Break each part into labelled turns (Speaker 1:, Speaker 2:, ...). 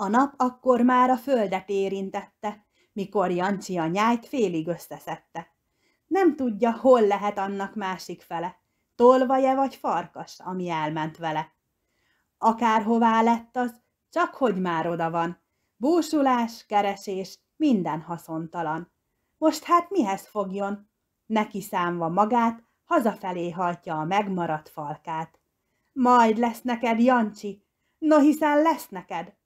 Speaker 1: A nap akkor már a földet érintette, mikor Jancsi a nyájt félig összeszedte. Nem tudja, hol lehet annak másik fele, tolvaje vagy farkas, ami elment vele. Akárhová lett az, csak hogy már oda van. Búsulás, keresés, minden haszontalan. Most hát mihez fogjon? Neki számva magát, hazafelé hajtja a megmaradt falkát. Majd lesz neked, Jancsi, no hiszen lesz neked,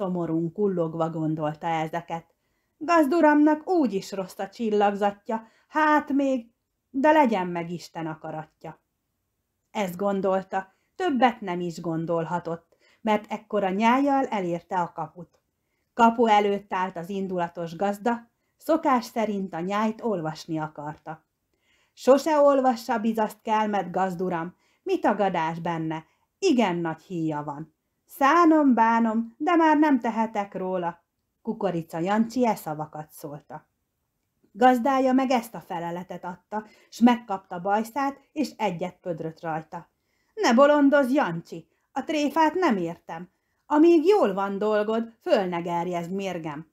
Speaker 1: szomorún kullogva gondolta ezeket. Gazduramnak úgy is rossz a csillagzatja, hát még, de legyen meg Isten akaratja. Ezt gondolta, többet nem is gondolhatott, mert ekkora nyájjal elérte a kaput. Kapu előtt állt az indulatos gazda, szokás szerint a nyájt olvasni akarta. Sose olvassa bizaszt kelmet, gazduram, mi tagadás benne, igen nagy híja van. Szánom, bánom, de már nem tehetek róla. Kukorica Jancsi e szavakat szólta. Gazdája meg ezt a feleletet adta, s megkapta bajszát, és egyet pödröt rajta. Ne bolondoz, Jancsi, a tréfát nem értem. Amíg jól van dolgod, gerjezd, mérgem.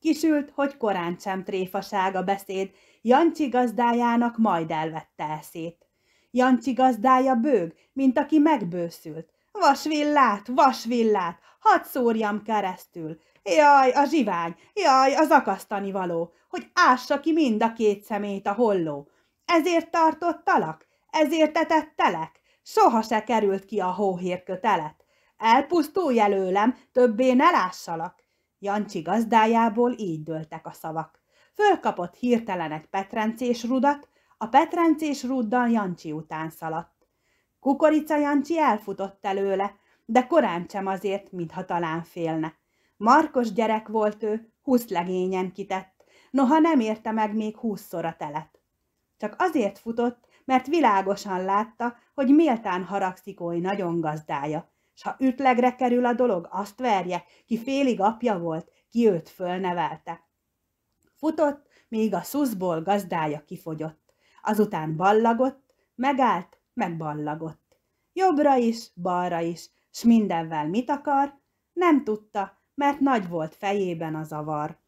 Speaker 1: Kisült, hogy korán sem tréfaság a beszéd, Jancsi gazdájának majd elvette eszét. Jancsi gazdája bőg, mint aki megbőszült, Vasvillát, vasvillát, hadd szórjam keresztül. Jaj, a zsivány, jaj, az akasztani való, hogy ássa ki mind a két szemét a holló. Ezért tartottalak, ezért etettelek, soha se került ki a hóhérkötelet. Elpusztulj előlem, többé ne lássalak. Jancsi gazdájából így dőltek a szavak. Fölkapott hirtelen egy petrencés rudat, a petrencés ruddal Jancsi után szaladt. Kukorica Jancsi elfutott előle, de korán sem azért, mintha talán félne. Markos gyerek volt ő, legényen kitett, noha nem érte meg még húszszor a telet. Csak azért futott, mert világosan látta, hogy méltán haragszik oly nagyon gazdája, s ha ütlegre kerül a dolog, azt verje, ki félig apja volt, ki őt fölnevelte. Futott, míg a szuszból gazdája kifogyott. Azután ballagott, megállt, meg ballagott. Jobbra is, balra is, s mindenvel mit akar, nem tudta, mert nagy volt fejében a zavar.